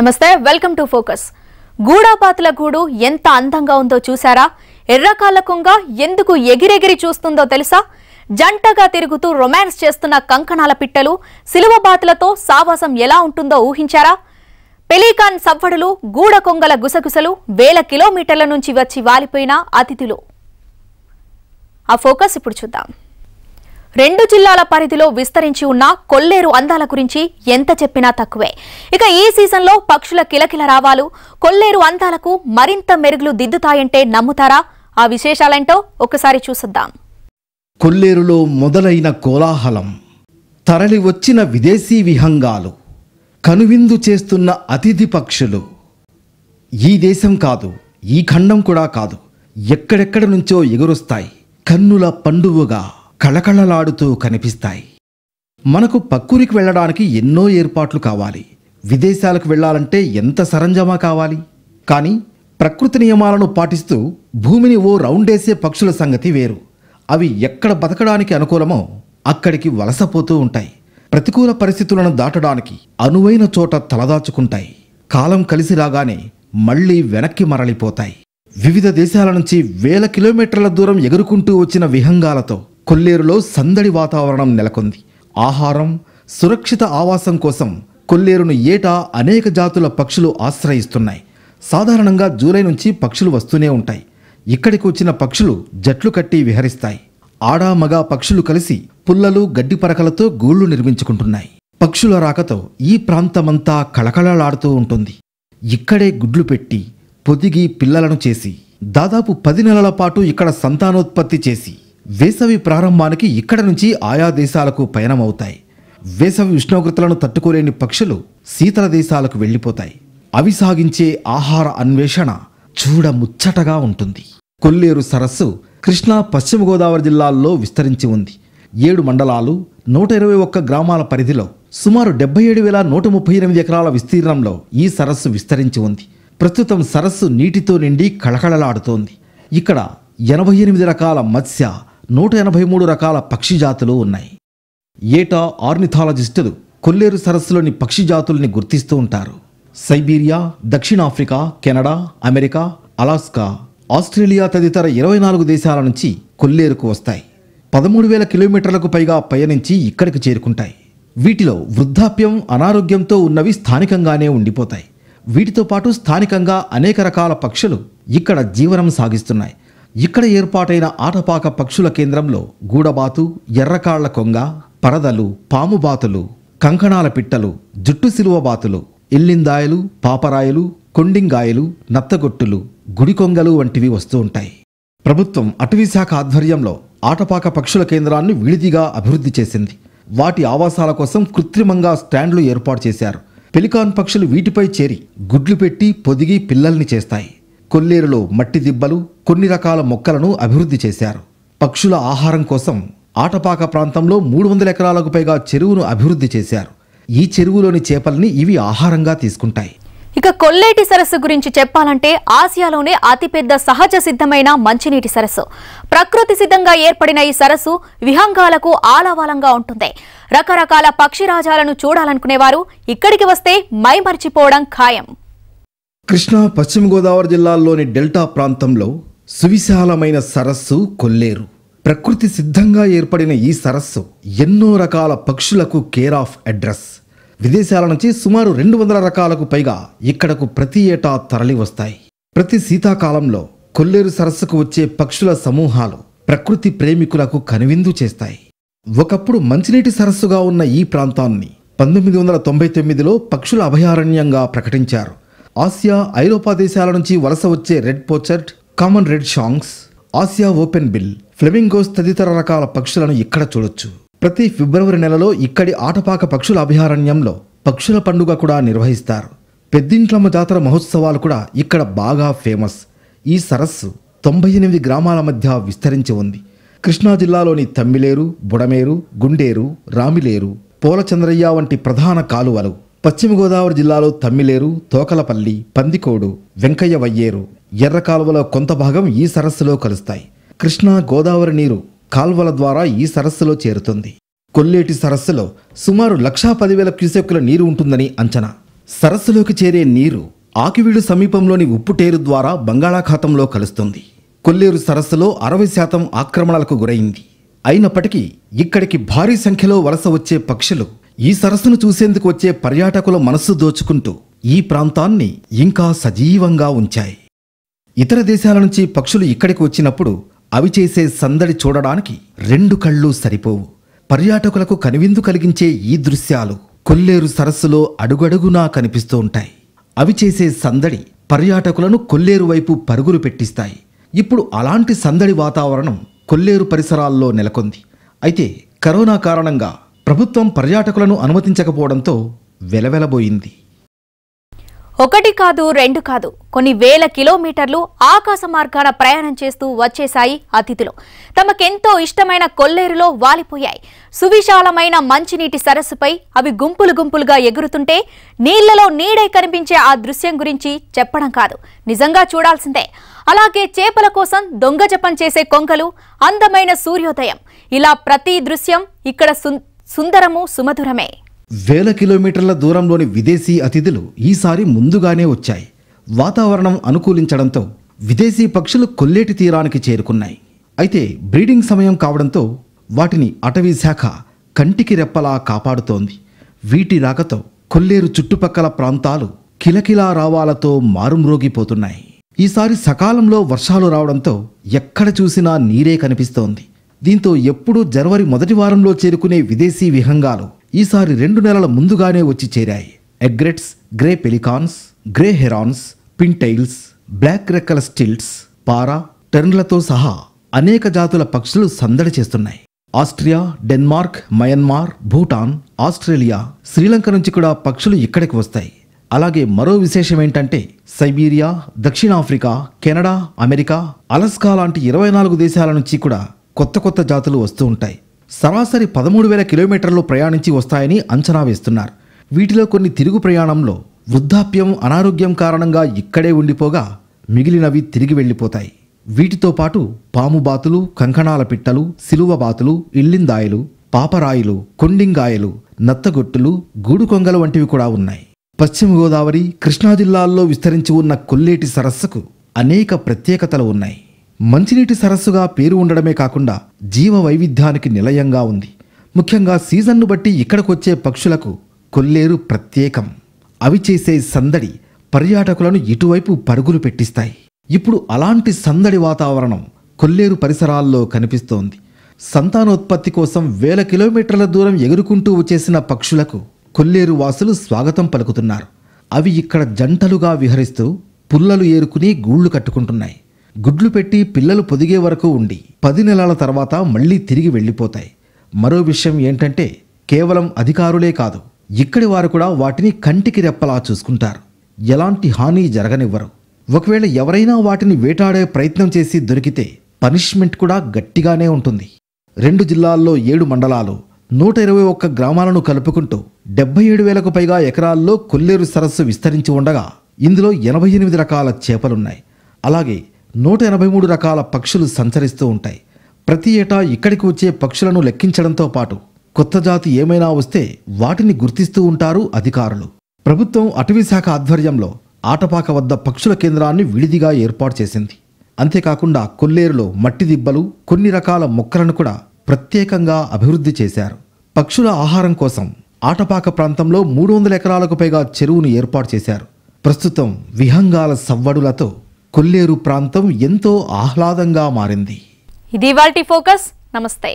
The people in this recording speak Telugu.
నమస్తే వెల్కమ్ టు ఫోకస్ గూడాపాతుల గూడు ఎంత అందంగా ఉందో చూసారా ఎర్రకాల కొంగ ఎందుకు ఎగిరెగిరి చూస్తుందో తెలుసా జంటగా తిరుగుతూ రొమాన్స్ చేస్తున్న కంకణాల పిట్టలు బాతులతో సావాసం ఎలా ఉంటుందో ఊహించారా పెలికాన్ సవ్వడులు గూడ కొంగల గుసగుసలు వేల కిలోమీటర్ల నుంచి వచ్చి వాలిపోయిన అతిథులు ఆ ఫోకస్ ఇప్పుడు చూద్దాం రెండు జిల్లాల పరిధిలో విస్తరించి ఉన్న కొల్లేరు అందాల గురించి ఎంత చెప్పినా తక్కువే ఇక ఈ సీజన్లో పక్షుల కిలకిల రావాలు కొల్లేరు అందాలకు మరింత మెరుగులు దిద్దుతాయంటే నమ్ముతారా ఆ విశేషాలేంటో ఒకసారి చూసిద్దాం కొల్లేరులో మొదలైన కోలాహలం తరలి వచ్చిన విదేశీ విహంగాలు కనువిందు చేస్తున్న అతిథి పక్షులు ఈ దేశం కాదు ఈ ఖండం కూడా కాదు ఎక్కడెక్కడ నుంచో ఎగురొస్తాయి కన్నుల పండువుగా కళకళలాడుతూ కనిపిస్తాయి మనకు పక్కూరికి వెళ్ళడానికి ఎన్నో ఏర్పాట్లు కావాలి విదేశాలకు వెళ్ళాలంటే ఎంత సరంజామా కావాలి కానీ ప్రకృతి నియమాలను పాటిస్తూ భూమిని ఓ రౌండేసే పక్షుల సంగతి వేరు అవి ఎక్కడ బతకడానికి అనుకూలమో అక్కడికి వలసపోతూ ఉంటాయి ప్రతికూల పరిస్థితులను దాటడానికి అనువైన చోట తలదాచుకుంటాయి కాలం కలిసి రాగానే మళ్లీ వెనక్కి మరలిపోతాయి వివిధ దేశాల నుంచి వేల కిలోమీటర్ల దూరం ఎగురుకుంటూ వచ్చిన విహంగాలతో కొల్లేరులో సందడి వాతావరణం నెలకొంది ఆహారం సురక్షిత ఆవాసం కోసం కొల్లేరును ఏటా అనేక జాతుల పక్షులు ఆశ్రయిస్తున్నాయి సాధారణంగా జూలై నుంచి పక్షులు వస్తూనే ఉంటాయి ఇక్కడికి వచ్చిన పక్షులు జట్లు కట్టి విహరిస్తాయి ఆడ మగ పక్షులు కలిసి పుల్లలు గడ్డి పరకలతో గూళ్లు నిర్మించుకుంటున్నాయి పక్షుల రాకతో ఈ ప్రాంతమంతా కళకళలాడుతూ ఉంటుంది ఇక్కడే గుడ్లు పెట్టి పొదిగి పిల్లలను చేసి దాదాపు పది నెలల పాటు ఇక్కడ సంతానోత్పత్తి చేసి వేసవి ప్రారంభానికి ఇక్కడ నుంచి ఆయా దేశాలకు పయనమవుతాయి వేసవి ఉష్ణోగ్రతలను తట్టుకోలేని పక్షులు శీతల దేశాలకు వెళ్ళిపోతాయి అవి సాగించే ఆహార అన్వేషణ చూడ ముచ్చటగా ఉంటుంది కొల్లేరు సరస్సు కృష్ణా పశ్చిమ గోదావరి జిల్లాల్లో విస్తరించి ఉంది ఏడు మండలాలు నూట ఇరవై ఒక్క గ్రామాల పరిధిలో సుమారు డెబ్బై ఏడు వేల నూట ముప్పై ఎనిమిది ఎకరాల విస్తీర్ణంలో ఈ సరస్సు విస్తరించి ఉంది ప్రస్తుతం సరస్సు నీటితో నిండి కళకళలాడుతోంది ఇక్కడ ఎనభై ఎనిమిది రకాల మత్స్య నూట ఎనభై మూడు రకాల పక్షి జాతులు ఉన్నాయి ఏటా ఆర్నిథాలజిస్టులు కొల్లేరు సరస్సులోని పక్షి జాతుల్ని గుర్తిస్తూ ఉంటారు సైబీరియా దక్షిణాఫ్రికా కెనడా అమెరికా అలాస్కా ఆస్ట్రేలియా తదితర ఇరవై నాలుగు దేశాల నుంచి కొల్లేరుకు వస్తాయి పదమూడు వేల కిలోమీటర్లకు పైగా పయనించి ఇక్కడికి చేరుకుంటాయి వీటిలో వృద్ధాప్యం అనారోగ్యంతో ఉన్నవి స్థానికంగానే ఉండిపోతాయి వీటితో పాటు స్థానికంగా అనేక రకాల పక్షులు ఇక్కడ జీవనం సాగిస్తున్నాయి ఇక్కడ ఏర్పాటైన ఆటపాక పక్షుల కేంద్రంలో గూడబాతు ఎర్రకాళ్ల కొంగ పరదలు పాముబాతులు కంకణాల పిట్టలు జుట్టు సిలువ బాతులు ఇల్లిందాయలు పాపరాయలు కొండింగాయలు నత్తగొట్టులు గుడికొంగలు వంటివి వస్తూ ఉంటాయి ప్రభుత్వం అటవీశాఖ ఆధ్వర్యంలో ఆటపాక పక్షుల కేంద్రాన్ని విడిదిగా అభివృద్ధి చేసింది వాటి ఆవాసాల కోసం కృత్రిమంగా స్టాండ్లు ఏర్పాటు చేశారు పెలికాన్ పక్షులు వీటిపై చేరి గుడ్లు పెట్టి పొదిగి పిల్లల్ని చేస్తాయి కొల్లేరులో మట్టి దిబ్బలు కొన్ని రకాల మొక్కలను అభివృద్ధి చేశారు పక్షుల ఆహారం కోసం ఆటపాక ప్రాంతంలో మూడు వందల ఎకరాలకు పైగా చెరువును అభివృద్ధి చేశారు ఈ చెరువులోని చేపల్ని ఇవి ఆహారంగా తీసుకుంటాయి ఇక కొల్లేటి సరస్సు గురించి చెప్పాలంటే ఆసియాలోనే అతిపెద్ద సహజ సిద్ధమైన మంచినీటి సరస్సు ప్రకృతి సిద్ధంగా ఏర్పడిన ఈ సరస్సు విహంగాలకు ఆలవాలంగా ఉంటుంది రకరకాల పక్షిరాజాలను చూడాలనుకునేవారు ఇక్కడికి వస్తే మైమర్చిపోవడం ఖాయం కృష్ణా పశ్చిమ గోదావరి జిల్లాల్లోని డెల్టా ప్రాంతంలో సువిశాలమైన సరస్సు కొల్లేరు ప్రకృతి సిద్ధంగా ఏర్పడిన ఈ సరస్సు ఎన్నో రకాల పక్షులకు కేర్ ఆఫ్ అడ్రస్ విదేశాల నుంచి సుమారు రెండు వందల రకాలకు పైగా ఇక్కడకు ప్రతి ఏటా తరలి వస్తాయి ప్రతి శీతాకాలంలో కొల్లేరు సరస్సుకు వచ్చే పక్షుల సమూహాలు ప్రకృతి ప్రేమికులకు కనువిందు చేస్తాయి ఒకప్పుడు మంచినీటి సరస్సుగా ఉన్న ఈ ప్రాంతాన్ని పంతొమ్మిది వందల తొంభై తొమ్మిదిలో పక్షుల అభయారణ్యంగా ప్రకటించారు ఆసియా ఐరోపా దేశాల నుంచి వలస వచ్చే red pochard common redshanks Asia openbill flamingos తదితర రకాల పక్షులను ఇక్కడ చూడొచ్చు ప్రతి ఫిబ్రవరి నెలలో ఇక్కడి ఆటపాక పక్షుల అభయారణ్యంలో పక్షుల పండుగ కూడా నిర్వహిస్తారు పెద్దింట్లమ్మ జాతర మహోత్సవాలు కూడా ఇక్కడ బాగా ఫేమస్ ఈ సరస్సు తొంభై ఎనిమిది గ్రామాల మధ్య విస్తరించి ఉంది కృష్ణా జిల్లాలోని తమ్మిలేరు బుడమేరు గుండేరు రామిలేరు పోలచంద్రయ్య వంటి ప్రధాన కాలువలు పశ్చిమ గోదావరి జిల్లాలో తమ్మిలేరు తోకలపల్లి పందికోడు వెంకయ్య వయ్యేరు ఎర్ర కాలువలో కొంత భాగం ఈ సరస్సులో కలుస్తాయి కృష్ణా గోదావరి నీరు కాల్వల ద్వారా ఈ సరస్సులో చేరుతుంది కొల్లేటి సరస్సులో సుమారు లక్షా పదివేల క్యూసెక్కుల నీరు ఉంటుందని అంచనా సరస్సులోకి చేరే నీరు ఆకివీడు సమీపంలోని ఉప్పుటేరు ద్వారా బంగాళాఖాతంలో కలుస్తుంది కొల్లేరు సరస్సులో అరవై శాతం ఆక్రమణలకు గురైంది అయినప్పటికీ ఇక్కడికి భారీ సంఖ్యలో వలస వచ్చే పక్షులు ఈ సరస్సును చూసేందుకు వచ్చే పర్యాటకుల మనస్సు దోచుకుంటూ ఈ ప్రాంతాన్ని ఇంకా సజీవంగా ఉంచాయి ఇతర దేశాల నుంచి పక్షులు ఇక్కడికి వచ్చినప్పుడు అవి చేసే సందడి చూడడానికి రెండు కళ్ళు సరిపోవు పర్యాటకులకు కనువిందు కలిగించే ఈ దృశ్యాలు కొల్లేరు సరస్సులో అడుగడుగునా కనిపిస్తూ ఉంటాయి అవి చేసే సందడి పర్యాటకులను కొల్లేరు వైపు పరుగులు పెట్టిస్తాయి ఇప్పుడు అలాంటి సందడి వాతావరణం కొల్లేరు పరిసరాల్లో నెలకొంది అయితే కరోనా కారణంగా ప్రభుత్వం పర్యాటకులను అనుమతించకపోవడంతో వెలవెలబోయింది ఒకటి కాదు రెండు కాదు కొన్ని వేల కిలోమీటర్లు ఆకాశ మార్గాన ప్రయాణం చేస్తూ వచ్చేశాయి అతిథులు తమకెంతో ఇష్టమైన కొల్లేరులో వాలిపోయాయి సువిశాలమైన మంచినీటి సరస్సుపై అవి గుంపులు గుంపులుగా ఎగురుతుంటే నీళ్లలో నీడై కనిపించే ఆ దృశ్యం గురించి చెప్పడం కాదు నిజంగా చూడాల్సిందే అలాగే చేపల కోసం దొంగజపం చేసే కొంగలు అందమైన సూర్యోదయం ఇలా ప్రతి దృశ్యం ఇక్కడ సుందరము సుమధురమే వేల కిలోమీటర్ల దూరంలోని విదేశీ అతిథులు ఈసారి ముందుగానే వచ్చాయి వాతావరణం అనుకూలించడంతో విదేశీ పక్షులు కొల్లేటి తీరానికి చేరుకున్నాయి అయితే బ్రీడింగ్ సమయం కావడంతో వాటిని అటవీ శాఖ కంటికి రెప్పలా కాపాడుతోంది వీటి రాకతో కొల్లేరు చుట్టుపక్కల ప్రాంతాలు కిలకిలా రావాలతో మారుమ్రోగిపోతున్నాయి ఈసారి సకాలంలో వర్షాలు రావడంతో ఎక్కడ చూసినా నీరే కనిపిస్తోంది దీంతో ఎప్పుడూ జనవరి మొదటి వారంలో చేరుకునే విదేశీ విహంగాలు ఈసారి రెండు నెలల ముందుగానే వచ్చి చేరాయి egrets grey pelicans grey herons pintails black రెక్కల స్టిల్ట్స్ పారా టెర్న్లతో సహా అనేక జాతుల పక్షులు సందడి చేస్తున్నాయి Austria Denmark Myanmar Bhutan Australia Sri Lanka నుంచి కూడా పక్షులు ఇక్కడికి వస్తాయి అలాగే మరో విశేషం ఏంటంటే సైబీరియా దక్షిణాఫ్రికా కెనడా అమెరికా అలస్కా లాంటి ఇరవై నాలుగు దేశాల నుంచి కూడా కొత్త కొత్త జాతులు వస్తూ ఉంటాయి సరాసరి పదమూడు వేల కిలోమీటర్లు ప్రయాణించి వస్తాయని అంచనా వేస్తున్నారు వీటిలో కొన్ని తిరుగు ప్రయాణంలో వృద్ధాప్యం అనారోగ్యం కారణంగా ఇక్కడే ఉండిపోగా మిగిలినవి తిరిగి వెళ్ళిపోతాయి వీటితో పాటు పాము బాతులు కంకణాల పిట్టలు సిలువ బాతులు ఇల్లిందాయలు పాపరాయిలు కొండింగాయలు నత్తగొట్టులు గూడుకొంగలు వంటివి కూడా ఉన్నాయి పశ్చిమ గోదావరి కృష్ణా జిల్లాల్లో విస్తరించి ఉన్న కొల్లేటి సరస్సుకు అనేక ప్రత్యేకతలు ఉన్నాయి మంచినీటి సరస్సుగా పేరు ఉండడమే కాకుండా జీవ వైవిధ్యానికి నిలయంగా ఉంది ముఖ్యంగా సీజన్ను బట్టి ఇక్కడికొచ్చే పక్షులకు కొల్లేరు ప్రత్యేకం అవి చేసే సందడి పర్యాటకులను ఇటువైపు పరుగులు పెట్టిస్తాయి ఇప్పుడు అలాంటి సందడి వాతావరణం కొల్లేరు పరిసరాల్లో కనిపిస్తోంది సంతానోత్పత్తి కోసం వేల కిలోమీటర్ల దూరం ఎగురుకుంటూ వచ్చేసిన పక్షులకు కొల్లేరు వాసులు స్వాగతం పలుకుతున్నారు అవి ఇక్కడ జంటలుగా విహరిస్తూ పుల్లలు ఏరుకుని గూళ్లు కట్టుకుంటున్నాయి గుడ్లు పెట్టి పిల్లలు పొదిగే వరకు ఉండి పది నెలల తర్వాత మళ్ళీ తిరిగి వెళ్ళిపోతాయి మరో విషయం ఏంటంటే కేవలం అధికారులే కాదు ఇక్కడి వారు కూడా వాటిని కంటికి రెప్పలా చూసుకుంటారు ఎలాంటి హాని జరగనివ్వరు ఒకవేళ ఎవరైనా వాటిని వేటాడే ప్రయత్నం చేసి దొరికితే పనిష్మెంట్ కూడా గట్టిగానే ఉంటుంది రెండు జిల్లాల్లో ఏడు మండలాలు నూట ఇరవై ఒక్క గ్రామాలను కలుపుకుంటూ డెబ్బై ఏడు వేలకు పైగా ఎకరాల్లో కొల్లేరు సరస్సు విస్తరించి ఉండగా ఇందులో ఎనభై ఎనిమిది రకాల చేపలున్నాయి అలాగే నూట ఎనభై మూడు రకాల పక్షులు సంచరిస్తూ ఉంటాయి ప్రతి ఏటా ఇక్కడికి వచ్చే పక్షులను లెక్కించడంతో పాటు కొత్త జాతి ఏమైనా వస్తే వాటిని గుర్తిస్తూ ఉంటారు అధికారులు ప్రభుత్వం అటవీ శాఖ ఆధ్వర్యంలో ఆటపాక వద్ద పక్షుల కేంద్రాన్ని విడిదిగా ఏర్పాటు చేసింది అంతేకాకుండా కొల్లేరులో మట్టి దిబ్బలు కొన్ని రకాల మొక్కలను కూడా ప్రత్యేకంగా అభివృద్ధి చేశారు పక్షుల ఆహారం కోసం ఆటపాక ప్రాంతంలో మూడు వందల ఎకరాలకు పైగా చెరువును ఏర్పాటు చేశారు ప్రస్తుతం విహంగాల సవ్వడులతో కొల్లేరు ప్రాంతం ఎంతో ఆహ్లాదంగా మారింది ఇది ఫోకస్ నమస్తే